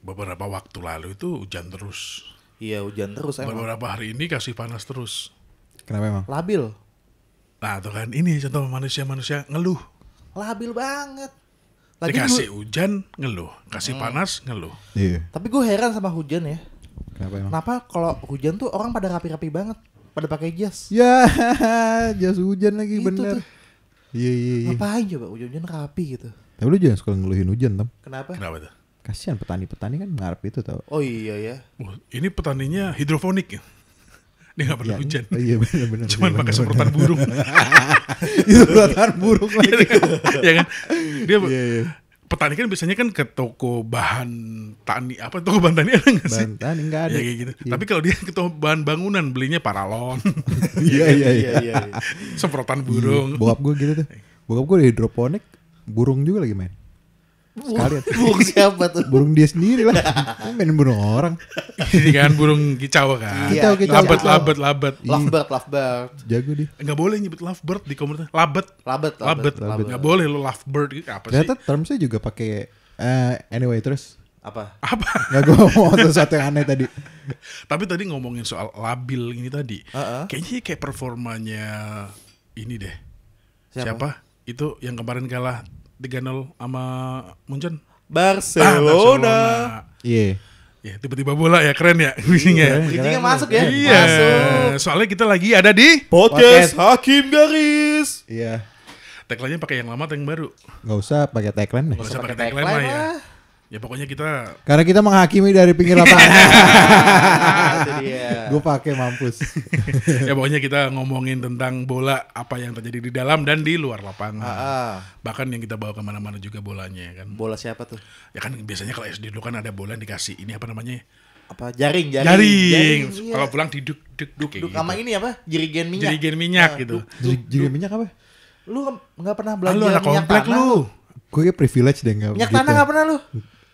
beberapa waktu lalu itu hujan terus. Iya hujan terus beberapa emang. Beberapa hari ini kasih panas terus. Kenapa emang? Labil. Nah tuh kan ini contoh manusia-manusia ngeluh. Labil banget. Lagi Dikasih dulu, hujan ngeluh, kasih hmm. panas ngeluh. Iya. Tapi gue heran sama hujan ya. Kenapa emang? Kenapa kalau hujan tuh orang pada rapi-rapi banget, pada pakai jas. Ya, jas hujan lagi Itu bener. Iya iya iya. Ngapain coba hujan-hujan rapi gitu. Tapi ya lu jangan suka ngeluhin hujan, Tam. Kenapa? Kenapa tuh? Kasihan petani-petani kan ngarep itu tau. Oh iya ya. Oh, ini petaninya hidroponik ya. Dia gak pernah ya, hujan. Oh, iya benar benar. Cuman pakai semprotan burung. semprotan burung lagi. ya kan? Dia yeah, yeah. petani kan biasanya kan ke toko bahan tani apa toko bahan tani ada nggak sih? Bahan tani nggak ada. Ya, gitu. Iya. Tapi kalau dia ke toko bahan bangunan belinya paralon. Iya, iya, iya iya iya. Semprotan burung. Bokap gue gitu tuh. Bokap gue hidroponik burung juga lagi main sekalian. Burung siapa tuh? Burung dia sendiri lah. main burung orang. Ini kan burung kicau kan. Iya, labet, labet, labet. Lovebird, lovebird. Jago dia. Enggak boleh nyebut lovebird di komunitas. Labet. Labet, labet. labet. Enggak boleh lo lovebird apa sih? Ternyata termsnya juga pakai uh, anyway terus apa apa nggak gua mau sesuatu yang aneh tadi tapi tadi ngomongin soal labil ini tadi uh -uh. kayaknya kayak performanya ini deh siapa? siapa itu yang kemarin kalah diganol sama Munchen? Barcelona. Iya. yeah. Ya, tiba-tiba bola ya keren ya iya, bridgingnya. Bridgingnya masuk ya. Iya. Masuk. Soalnya kita lagi ada di podcast, podcast. Hakim Garis. Iya. Tagline-nya pakai yang lama atau yang baru? Gak usah pakai tagline deh. Gak usah pakai tagline, tagline lah ya. Ya pokoknya kita Karena kita menghakimi dari pinggir lapangan. Gue pakai mampus. ya pokoknya kita ngomongin tentang bola apa yang terjadi di dalam dan di luar lapangan. Ah, ah. Bahkan yang kita bawa kemana-mana juga bolanya ya kan. Bola siapa tuh? Ya kan biasanya kalau SD dulu kan ada bola yang dikasih ini apa namanya? apa jaring jaring, jaring. jaring iya. kalau pulang diduk duk duk, duk sama gitu. ini apa jirigen minyak jirigen minyak nah, gitu jirigen minyak apa lu nggak pernah belajar ah, lu anak komplek tanah. lu gue privilege deh nggak minyak gitu. tanah nggak pernah lu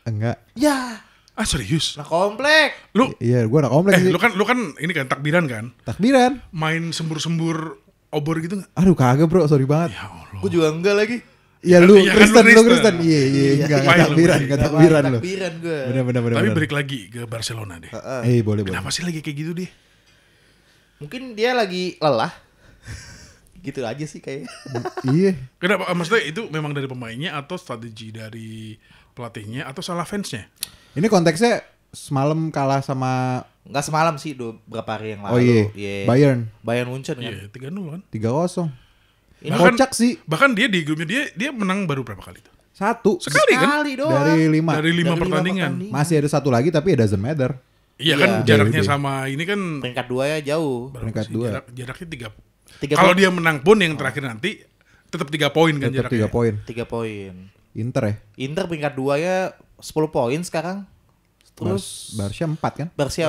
Enggak. Ya. Ah serius? Nah komplek. Lu? Iya, gue nak komplek eh, sih. Lu kan, lu kan ini kan takbiran kan? Takbiran. Main sembur-sembur obor gitu nggak, Aduh kagak bro, sorry banget. Ya Allah. Gue juga enggak lagi. Ya, iya lu, ya, Kristen, kan lu Kristen, iya, iya iya enggak enggak takbiran, enggak takbiran lu. Takbiran gue. Benar benar benar. Tapi balik lagi ke Barcelona deh. Eh uh, uh. hey, boleh Kenapa boleh. Kenapa sih lagi kayak gitu deh? Mungkin dia lagi lelah. gitu aja sih kayak. iya. Kenapa maksudnya itu memang dari pemainnya atau strategi dari pelatihnya atau salah fansnya? Ini konteksnya semalam kalah sama Enggak semalam sih, dua berapa hari yang lalu. Oh iya. Yeah. Bayern. Bayern Munchen iya, kan. Iya, nol kan. 3-0. Ini bahkan, kocak sih. Bahkan dia di grupnya dia dia menang baru berapa kali itu? Satu. Sekali, kan? Sekali kan? Doang. Dari lima. Dari lima dari pertandingan. pertandingan. Masih ada satu lagi tapi it doesn't matter. Iya yeah. kan iya. jaraknya yeah. sama ini kan peringkat dua ya jauh. Peringkat dua. Jarak, jaraknya tiga. tiga Kalau dia menang pun yang terakhir nanti tetap tiga poin kan tetap jaraknya. Tiga poin. Tiga poin. Inter ya? Inter peringkat 2 ya 10 poin sekarang. Terus Barca 4 kan? Barca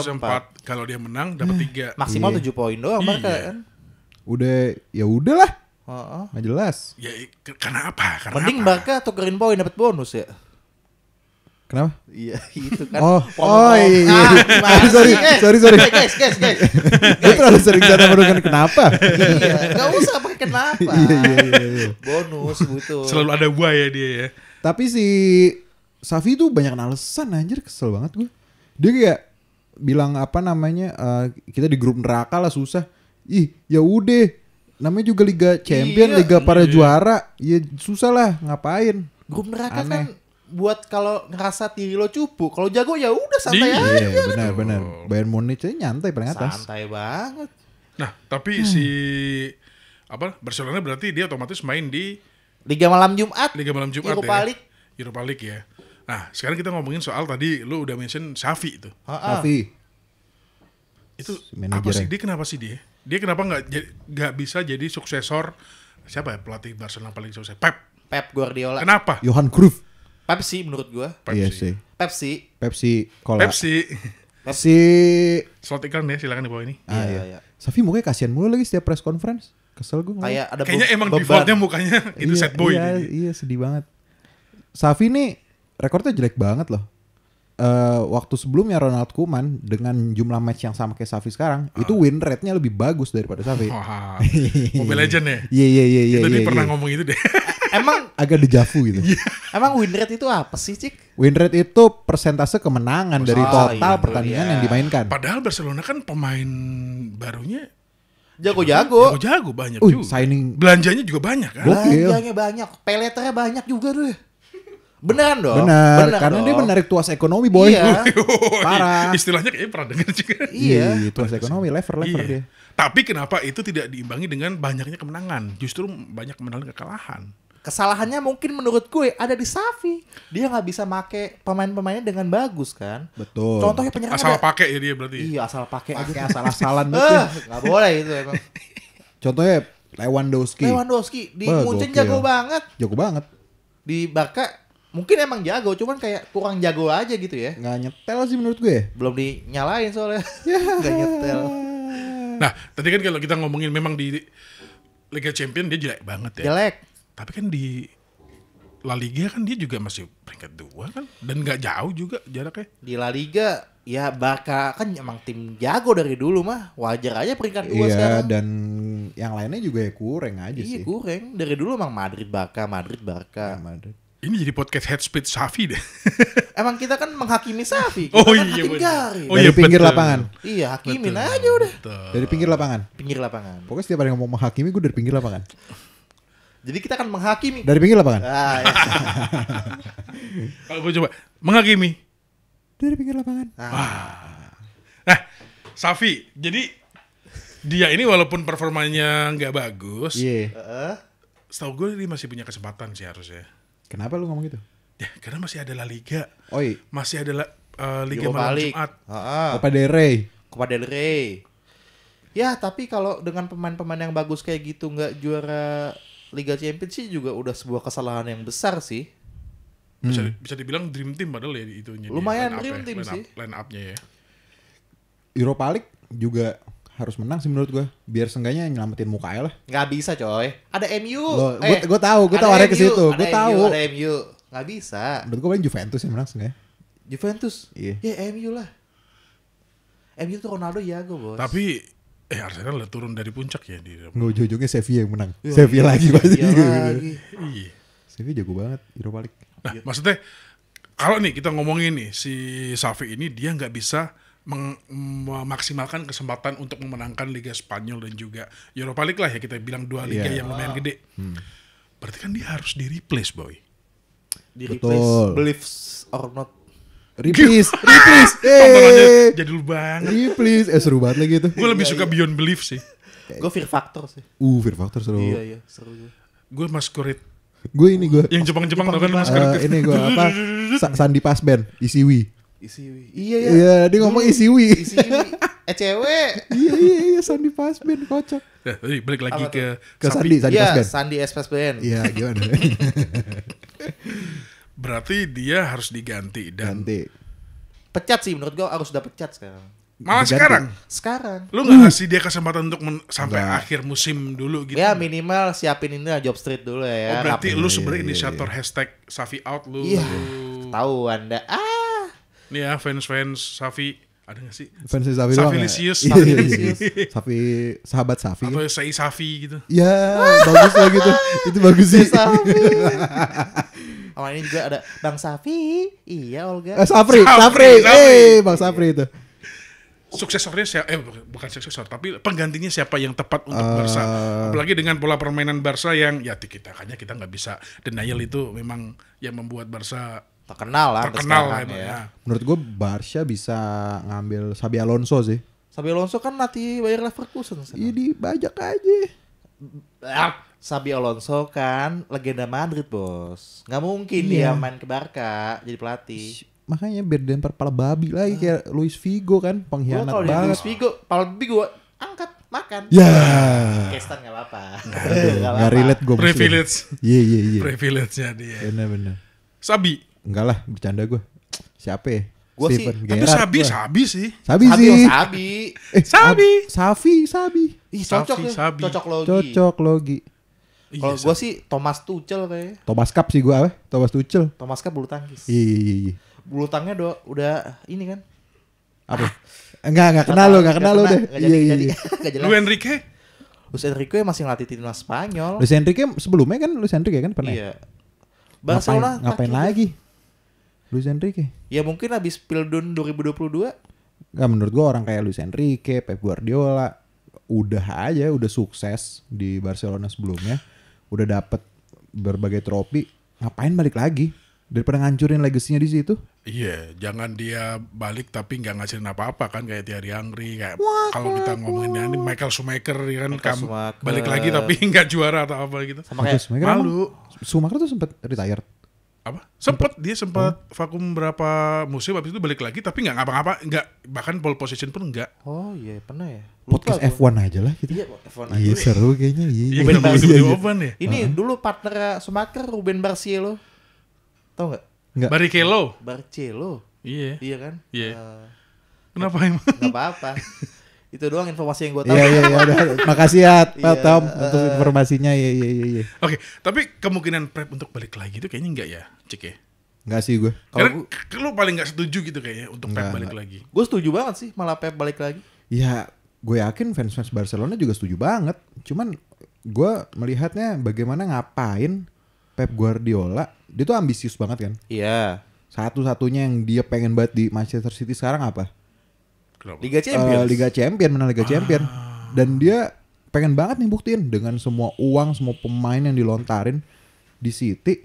4. 4. Kalau dia menang dapat eh, 3. Maksimal iya. 7 poin doang iya. Barca kan. Udah ya udahlah. Heeh. Uh -uh. jelas. Ya kenapa? Karena Mending Barca tukerin poin dapat bonus ya. Kenapa? Iya, itu kan. Oh, oh iya. Ah, sorry, eh, sorry, sorry. Eh, guys, guys, guys. Gue terlalu sering sana menurutkan kenapa. iya, gak usah pakai kenapa. iya, iya, iya. iya. Bonus butuh. Selalu ada buah ya dia ya. Tapi si Safi itu banyak alasan anjir, kesel banget gue. Dia kayak bilang apa namanya, uh, kita di grup neraka lah susah. Ih, ya udah. Namanya juga Liga Champion, iya, Liga para iya. juara. Ya susah lah, ngapain. Grup neraka Aneh. kan buat kalau ngerasa diri lo cupu. Kalau jago ya udah santai iya, aja. Iya, benar kan? benar. Bayern Munich itu nyantai paling atas. Santai banget. Nah, tapi hmm. si apa Barcelona berarti dia otomatis main di Liga Malam Jumat. Liga Malam Jumat Europa ya. League. Europa League ya. Nah, sekarang kita ngomongin soal tadi lu udah mention Safi itu. Safi. Itu apa sih dia kenapa sih dia? Dia kenapa nggak nggak bisa jadi suksesor siapa ya pelatih Barcelona paling sukses? Pep. Pep Guardiola. Kenapa? Johan Cruyff. Pepsi menurut gua. Iya Pepsi. sih. Pepsi. Pepsi. Cola. Pepsi. Pepsi. Slot iklan ya silakan di bawah ini. Ah, iya, iya, iya. Safi mukanya kasihan mulu lagi setiap press conference. Kesel gue. Kayak ada Kayaknya emang beban. defaultnya mukanya itu iya, set boy. Iya, iya sedih banget. Safi nih rekornya jelek banget loh uh, waktu sebelumnya Ronald Koeman dengan jumlah match yang sama kayak Safi sekarang uh. itu win rate-nya lebih bagus daripada Safi. Wow. Mobile Legend ya? Iya iya iya iya. Itu yeah, pernah yeah. ngomong itu deh. Emang agak dejavu gitu. yeah. Emang win rate itu apa sih, Cik? Win rate itu persentase kemenangan oh, dari total iya, pertandingan iya. yang dimainkan. Padahal Barcelona kan pemain barunya Jago-jago. Jago-jago banyak uh, juga. Signing. Belanjanya juga banyak kan. Belanjanya banyak. Peleternya banyak juga tuh. Beneran dong. Benar, karena dong. dia menarik tuas ekonomi boy. Iya. iya. Parah. Istilahnya kayaknya pernah dengar juga. Iya, iya tuas ekonomi lever lever iya. dia. Tapi kenapa itu tidak diimbangi dengan banyaknya kemenangan? Justru banyak kemenangan kekalahan. Kesalahannya mungkin menurut gue ada di Safi. Dia nggak bisa make pemain-pemainnya dengan bagus kan. Betul. Contohnya penyerang asal ada... pakai ya dia berarti. Ya? Iya, asal pakai aja asal-asalan gitu. Enggak eh, boleh itu emang. Contohnya Lewandowski. Lewandowski di Munchen jago iya. banget. Jago banget. Di Barca mungkin emang jago cuman kayak kurang jago aja gitu ya nggak nyetel sih menurut gue belum dinyalain soalnya ya. nggak nyetel nah tadi kan kalau kita ngomongin memang di Liga Champion dia jelek banget ya jelek tapi kan di La Liga kan dia juga masih peringkat dua kan dan nggak jauh juga jaraknya di La Liga ya Barca kan emang tim jago dari dulu mah wajar aja peringkat dua iya, sekarang dan yang lainnya juga ya kurang aja iya, sih iya kurang dari dulu emang Madrid Barca Madrid Barca ya, Madrid ini jadi podcast head speed Safi deh. Emang kita kan menghakimi Safi. Oh, kita oh kan iya. Hakim Gari. Oh, iya, Dari pinggir betul. lapangan. Iya, hakimin betul, aja udah. Betul. Dari pinggir lapangan. Pinggir lapangan. Pokoknya setiap ada yang ngomong menghakimi gue dari pinggir lapangan. Jadi kita akan menghakimi. Dari pinggir lapangan. Ah, iya. gue coba menghakimi. Dari pinggir lapangan. Ah. Nah, Safi, jadi dia ini walaupun performanya nggak bagus, yeah. Iya. uh, setahu gue dia masih punya kesempatan sih harusnya. Kenapa lu ngomong gitu? Ya, karena masih ada La Liga. Oi. Masih ada La, uh, Liga malam Jumat. Copa del Rey. Copa del Rey. Ya, tapi kalau dengan pemain-pemain yang bagus kayak gitu nggak juara Liga Champions sih juga udah sebuah kesalahan yang besar sih. Hmm. Bisa, bisa dibilang dream team padahal ya itunya. Lumayan dream ya, team sih. Line up-nya ya. Europa League juga harus menang sih menurut gue biar seenggaknya nyelamatin muka lah nggak bisa coy ada MU Gue eh, gue tahu gue tahu arah ke situ gue tahu ada MU nggak bisa menurut gue paling Juventus yang menang seenggaknya Juventus iya yeah. yeah, MU lah MU tuh Ronaldo ya gue bos tapi eh Arsenal udah turun dari puncak ya di nggak jujurnya Sevilla yang menang yeah, Sevilla yeah, lagi iya pasti iya Sevilla jago banget Europa League nah, maksudnya kalau nih kita ngomongin nih si Safi ini dia nggak bisa memaksimalkan kesempatan untuk memenangkan Liga Spanyol dan juga Europa League lah ya kita bilang dua iya. liga yeah. yang lumayan ah. gede. Hmm. Berarti kan dia harus di replace, boy. Di replace, Betul. believes or not. Replace, replace. Tontonannya jadi lu banget. Replace, eh seru banget lagi itu. Gue lebih iya, suka iya. Beyond Belief sih. Gue Fear Factor sih. Uh, Fear Factor seru. Iya, iya, seru. Gue maskurit gue ini gue yang Jepang Jepang, tau kan ah, ini gue apa Sandi Pasben Isiwi Isiwi. Iya iya. Iya, dia ngomong Dulu, iya. Isiwi. Isiwi. Eh cewek. iya iya iya Sandi Fastband kocak. Nah, balik lagi Apa ke ke Sandi Sandi, Fastband. iya, Sandi S Fastband. Iya, gimana? Berarti dia harus diganti dan Ganti. pecat sih menurut gua harus udah pecat sekarang. Malah diganti. sekarang. Sekarang. Lu nggak uh. dia kesempatan untuk men- sampai Enggak. akhir musim dulu gitu. Ya minimal siapin ini lah job street dulu ya. Oh, berarti rapin. lu sebenarnya iya, inisiator iya, iya. hashtag Safi out lu. Iya. Tahu Anda. Ah Nih ya fans-fans Safi ada gak sih? Fans Safi doang ya? Iya, iya, iya. Safi, sahabat Safi. Atau ya, Sei Safi gitu. Ya, bagus lah gitu. Itu bagus sih. Safi. Awal ini juga ada Bang Safi, iya Olga. Eh, Safri, Safri, eh Bang Safri itu. Suksesornya siapa? Eh bukan suksesor, tapi penggantinya siapa yang tepat untuk uh, Barca? Apalagi dengan pola permainan Barca yang ya kita kayaknya kita gak bisa denial itu memang yang membuat Barca terkenal lah terkenal lah ya. ya. menurut gue Barca bisa ngambil Sabi Alonso sih Sabi Alonso kan nanti bayar Leverkusen iya dibajak aja Sabi ah, Alonso kan legenda Madrid bos nggak mungkin iya. dia main ke Barca jadi pelatih makanya biar dilempar babi lagi ah. kayak Luis Figo kan pengkhianat banget. banget Luis Figo pala babi gue angkat makan ya yeah. Kestan nggak apa nggak relate gue privilege iya iya iya privilege ya dia benar benar Sabi Enggak lah, bercanda gue. Siapa ya? Gue sih, Gerard tapi Sabi, gua. Sabi sih. Sabi, sabi sih. Sabi. Eh, sabi. Safi, Sabi. Ih, cocok sabi, Cocok logi. Cocok logi. Iya, Kalau iya, gue sih Thomas Tuchel kayaknya. Thomas Cup sih gue, apa? Thomas Tuchel. Thomas Cup bulu tangkis. Iya, iya, iya. iya. Bulu tangnya do udah ini kan. Apa? Ah. Enggak, enggak kenal lo, enggak kenal lo deh. Iya, iya, iya. Lu Enrique? Luis Enrique masih ngelatih timnas Spanyol. Luis Enrique sebelumnya kan Luis Enrique kan pernah. Ya? Iya. Barcelona ngapain, ngapain lagi? Luis Enrique. Ya mungkin habis Pildun 2022. Gak menurut gue orang kayak Luis Enrique, Pep Guardiola udah aja udah sukses di Barcelona sebelumnya, udah dapet berbagai trofi, ngapain balik lagi? daripada ngancurin legasinya di situ. Iya, yeah, jangan dia balik tapi nggak ngasihin apa-apa kan kayak Thierry Angri kayak kalau kita ngomongin ini Michael Schumacher ya kan Michael Schumacher. balik lagi tapi nggak juara atau apa gitu. Sama kayak Schumacher malu. Schumacher tuh sempat retired apa sempat dia sempat oh. vakum berapa musim habis itu balik lagi tapi nggak ngapa-ngapa nggak bahkan pole position pun nggak oh iya pernah ya Lupa podcast F1 gue. aja lah gitu iya F1 iya seru kayaknya iya iya ya ini uh-huh. dulu partner Sumaker Ruben Barcelo tau nggak nggak Barcelo Barcelo iya iya kan iya yeah. uh, kenapa emang nggak apa-apa itu doang informasi yang gue iya, tahu. Iya iya iya. Makasih ya Pak iya. Tom untuk informasinya. Iya, iya iya iya. Oke, tapi kemungkinan prep untuk balik lagi itu kayaknya enggak ya, cek ya? Enggak sih gue. Kalau lu paling enggak setuju gitu kayaknya untuk enggak, Pep balik enggak. lagi. Gue setuju banget sih malah prep balik lagi. Iya, gue yakin fans-fans Barcelona juga setuju banget. Cuman gue melihatnya bagaimana ngapain Pep Guardiola. Dia tuh ambisius banget kan? Iya. Satu-satunya yang dia pengen banget di Manchester City sekarang apa? Kenapa? Liga Champions. Uh, eh, Liga Champions menang Liga ah. Champion. Dan dia pengen banget nih buktiin dengan semua uang, semua pemain yang dilontarin di City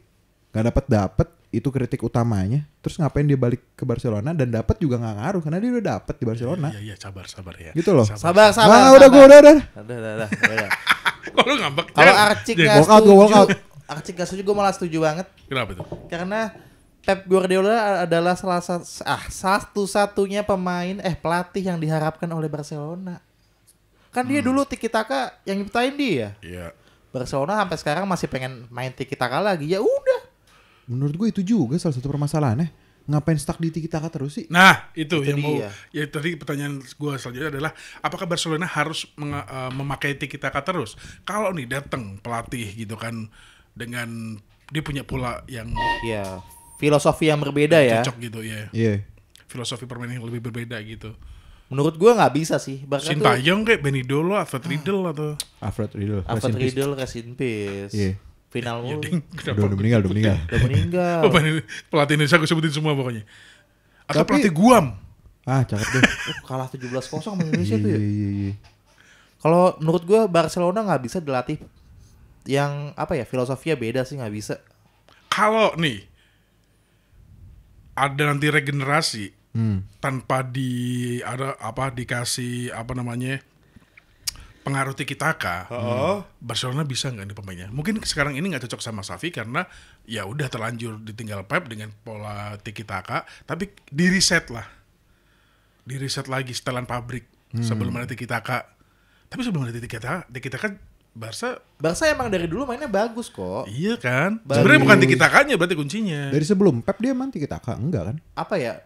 nggak dapat dapat itu kritik utamanya. Terus ngapain dia balik ke Barcelona dan dapat juga nggak ngaruh karena dia udah dapat di Barcelona. Iya, iya, ya, sabar, sabar ya. Gitu loh. Sabar, sabar. Nah, sabar. udah gue udah udah. Udah, udah, udah. Kalau ngambek. Kalau Arcik nggak setuju. Walkout, Arcik nggak setuju, gue malah setuju banget. Kenapa tuh? Karena Pep Guardiola adalah salah satu ah, satu-satunya pemain eh pelatih yang diharapkan oleh Barcelona. Kan dia hmm. dulu Tiki Taka yang nyiptain dia. Iya. Yeah. Barcelona sampai sekarang masih pengen main Tiki Taka lagi. Ya udah. Menurut gue itu juga salah satu permasalahan permasalahannya. Ngapain stuck di Tiki Taka terus sih? Nah, itu, itu yang dia. mau ya tadi pertanyaan gue selanjutnya adalah apakah Barcelona harus uh, memakai Tiki Taka terus? Kalau nih datang pelatih gitu kan dengan dia punya pola yang yeah filosofi yang berbeda yang ya. Cocok gitu ya. Iya. Yeah. Filosofi permainan yang lebih berbeda gitu. Menurut gue nggak bisa sih. Bahkan Sintayong kayak Dolo, Alfred Riddle atau Alfred Riddle. Alfred Riddle rest in peace. Iya. Yeah. Final ya, ding, udah, udah meninggal, udah meninggal. udah meninggal. Oh, pelatih Indonesia gue sebutin semua pokoknya. Atau Tapi, pelatih Guam. Ah, cakep deh. Oh, kalah 17-0 sama Indonesia tuh ya. Iya, iya, iya, iya. Kalau menurut gue Barcelona nggak bisa dilatih yang apa ya filosofinya beda sih nggak bisa. Kalau nih ada nanti regenerasi hmm. tanpa di ada apa dikasih apa namanya pengaruh Tiki Taka, oh. Barcelona bisa nggak nih pemainnya? Mungkin sekarang ini nggak cocok sama Safi karena ya udah terlanjur ditinggal Pep dengan pola Tiki Taka, tapi di reset lah, di reset lagi setelan pabrik hmm. sebelum ada Tiki Taka. Tapi sebelum ada Tiki Taka, Tiki Taka Barca Barca emang dari dulu mainnya bagus kok. Iya kan? Bagus. Sebenarnya bukan tiki takanya berarti kuncinya. Dari sebelum Pep dia emang tiki taka enggak kan? Apa ya?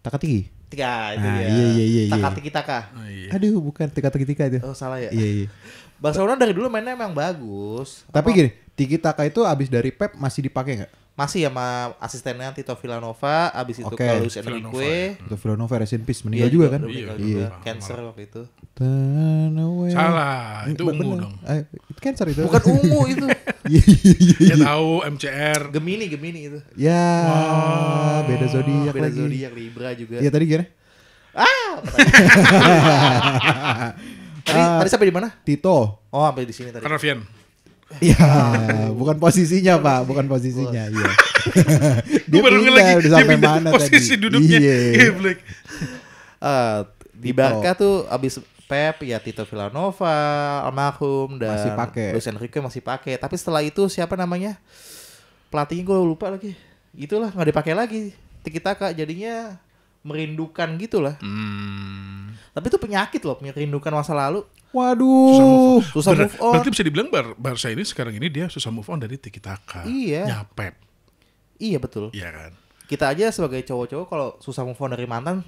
Taka tiki. Tika ah, itu ah, dia. Iya iya iya. Taka iya. tiki taka. Oh, iya. Aduh bukan tika tiki tika itu. Oh salah ya. Iya iya. Barcelona dari dulu mainnya emang bagus. Tapi Apa? gini, tiki taka itu abis dari Pep masih dipakai nggak? masih sama asistennya Tito Villanova abis itu okay. kalau Luciano Tito Villanova rest in peace meninggal iya, juga iya, kan iya, iya. cancer waktu itu salah itu ungu dong eh, cancer itu bukan ungu itu ya tahu MCR Gemini Gemini itu ya wow. beda zodiak beda lagi zodiak Libra juga iya tadi gimana ah tadi, tadi eh, sampai di mana Tito oh sampai di sini tadi Karnavian Iya, bukan posisinya Pak, bukan posisinya. Oh. Iya. dia baru lagi, udah sampai mana posisi duduknya. Iya. iya eh, di Barca tuh abis Pep ya Tito Villanova almarhum dan masih pake. Luis Enrique masih pakai. Tapi setelah itu siapa namanya? Pelatihnya gue lupa lagi. Itulah nggak dipakai lagi. Tiki Taka jadinya merindukan gitu lah. Hmm. Tapi itu penyakit loh, merindukan masa lalu. Waduh, susah move on. Susah move on. Berarti bisa dibilang bar Barca ini sekarang ini dia susah move on dari Tiki Taka. Iya. Nyapet. Iya betul. Iya kan. Kita aja sebagai cowok-cowok kalau susah move on dari mantan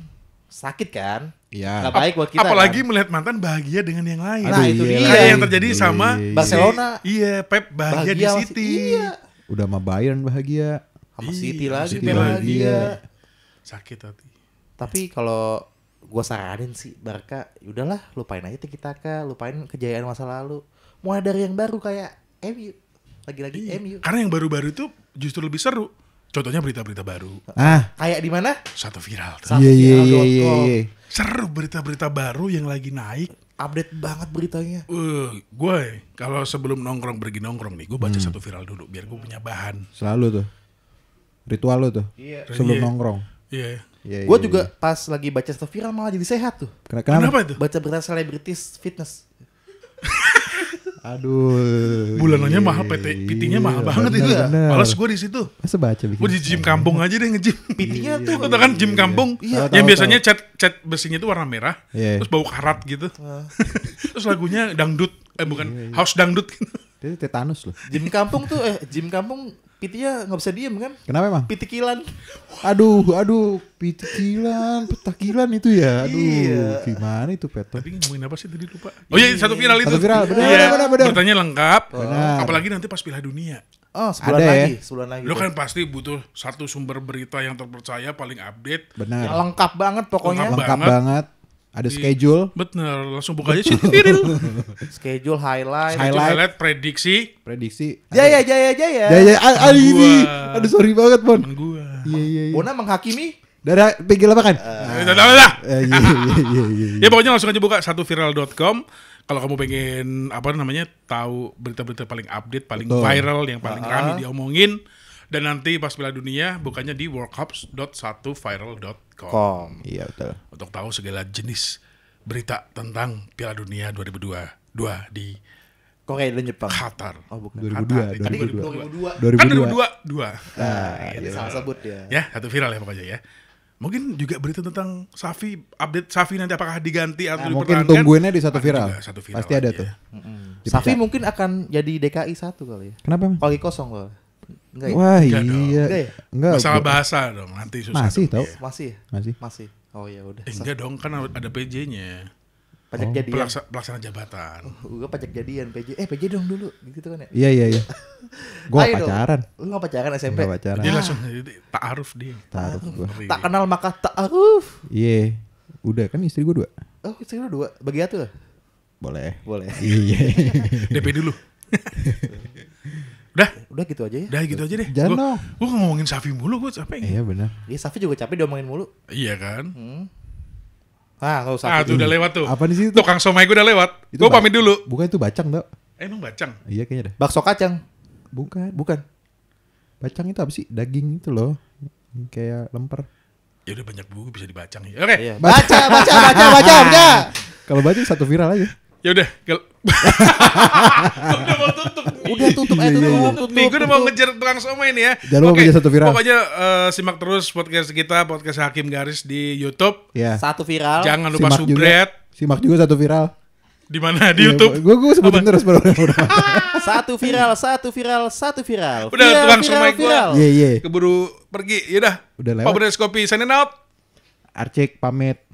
sakit kan? Iya. Gak baik buat kita. Apalagi kan? melihat mantan bahagia dengan yang lain. Nah, Aduh, itu iya. Iya, yang terjadi iya, sama iya, iya. Barcelona. Iya, Pep bahagia, bahagia di City. Iya. Udah sama Bayern bahagia. Sama City iya, lagi City bahagia. Sakit hati. Tapi kalau gue saranin sih Barca, ya udahlah lupain aja kita ke lupain kejayaan masa lalu. mau ada yang baru kayak MU. Lagi-lagi iya. MU. Karena yang baru-baru itu justru lebih seru. Contohnya berita-berita baru. Ah, ah. kayak di mana? Satu viral. Iya, iya, satu yeah, viral. Yeah, yeah, yeah, yeah. Seru berita-berita baru yang lagi naik. Update banget beritanya. Uh, eh, gue ya, kalau sebelum nongkrong pergi nongkrong nih, gue baca hmm. satu viral dulu biar gue punya bahan. Selalu tuh. Ritual lo tuh. Yeah. Iya. Sebelum yeah. nongkrong. Iya. Yeah Yeah, gue yeah, juga yeah. pas lagi baca stuff viral malah jadi sehat tuh. Kenapa, Kenapa itu? Baca berita selebritis fitness. Aduh. Bulanannya mahal, PT, iya, PT-nya mahal iya, banget bener, itu. Bener. Males gue di situ. Masa baca Gue di gym kampung aja deh nge-gym. PT-nya iya, tuh tau kan gym kampung. Iya. Yang biasanya cat cat besinya itu warna merah, terus bau karat gitu. terus lagunya dangdut, eh bukan house dangdut gitu. Itu tetanus loh. Gym kampung tuh eh gym kampung Pitinya nggak bisa diem kan? Kenapa emang? Pitikilan. Aduh, aduh, pitikilan, petakilan itu ya. Aduh, iya. gimana itu Peto? Tadi ngomongin apa sih tadi lupa? Oh iya, satu viral itu. Satu viral, benar, iya. benar, benar. Bertanya lengkap. Benar. Apalagi nanti pas Piala Dunia. Oh, sebulan Ada ya. lagi, ya? sebulan lagi. Lu kan pasti butuh satu sumber berita yang terpercaya, paling update. Benar. Yang lengkap banget pokoknya. Lengkap, lengkap banget. banget ada di, iya. schedule. Bener, langsung buka aja sendiri. schedule highlight, highlight, highlight prediksi, prediksi. Jaya jaya jaya. Jaya ada ah, ah, ini. Aduh sorry banget, Bon. Temen gua. Iya iya iya. Bona menghakimi dari pinggir lapangan. kan? uh, lah. Iya iya iya. Ya pokoknya langsung aja buka satu viral.com kalau kamu pengen apa namanya tahu berita-berita paling update, paling Betul. viral yang paling uh -huh. rame diomongin dan nanti pas Piala Dunia bukannya di worldcups.1viral.com. iya betul. Untuk tahu segala jenis berita tentang Piala Dunia 2002 dua di Korea dan Jepang. Qatar. Oh bukan. 2002. Qatar. 2002. 2002. 2002. Kan 2002. Kan dua. Nah, itu iya, iya. iya. salah sebut ya. Ya, satu viral ya pokoknya ya. Mungkin juga berita tentang Safi, update Safi nanti apakah diganti atau nah, Mungkin tungguinnya di satu viral. Satu viral Pasti ada aja. tuh. Mm -hmm. Safi mungkin akan jadi DKI satu kali ya. Kenapa? Kalau kosong loh. Enggak ya? Wah enggak iya. Enggak ya? Enggak. Masalah bahasa dong nanti susah. Masih tau? Iya. Ya. Masih. Masih. Masih. Oh ya udah. Eh, enggak dong kan ada PJ-nya. Pajak oh. jadian. Pelaksa, pelaksana jabatan. Uh, oh, gue pajak jadian PJ. Eh PJ dong dulu gitu kan ya. Iya iya iya. Gua pacaran. Lu gak pacaran SMP? Gak pacaran. Dia langsung ta'aruf dia. Ta'aruf Tak kenal maka tak ta'aruf. Iya. Yeah. Udah kan istri gue dua. Oh istri lu dua. Bagi tuh Boleh. Boleh. Iya. DP dulu. Udah gitu aja ya. Udah gitu aja deh. Jangan gua, gak ngomongin Safi mulu, gue capek. Iya benar. Iya Safi juga capek diomongin mulu. Iya kan. Hmm. Ah, kalau Safi. Ah, tuh udah hmm. lewat tuh. Apa di situ? Tukang somai gue udah lewat. Gue pamit dulu. Bukan itu bacang, Dok. Eh, emang bacang? Iya kayaknya deh. Bakso kacang. Bukan. Bukan. Bacang itu apa sih? Daging itu loh. Kayak lemper. Ya udah banyak buku bisa dibacang ya. Oke. Okay. Iya. Baca, baca, baca, baca, baca. baca. Kalau baca satu viral aja. Ya udah, udah mau tutup. Udah tutup eh, aja iya, iya, tuh. Iya. tutup, Nih gue udah mau ngejar tukang somai ini ya. Jangan lupa okay. satu viral. Pokoknya uh, simak terus podcast kita podcast Hakim Garis di YouTube. Satu viral. Jangan lupa subret. Simak juga satu viral. Di mana di YouTube? Gue gue sebutin terus baru satu viral, satu viral, satu viral. Udah viral, tukang viral, somai gue. Iya, Keburu pergi. Yaudah. Udah lewat. Pabrik kopi signing out. Arcek pamit.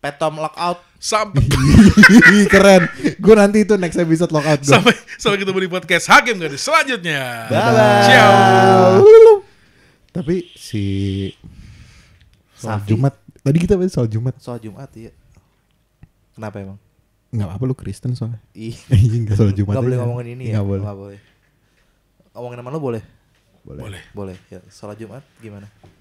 Petom lockout. Sampai keren. Gue nanti itu next episode lockout gue. Sampai sampai ketemu di podcast Hakim sih selanjutnya. Dadah. Ciao. Tapi si soal Safi. Jumat tadi kita bahas soal Jumat. Soal Jumat iya. Kenapa emang? Nggak apa lu Kristen soalnya. Iya, Gak soal Jumat. Nggak boleh ngomongin ini ya. boleh. Gak boleh. Ngomongin sama lu boleh? Boleh. Boleh. boleh. Ya, soal Jumat gimana?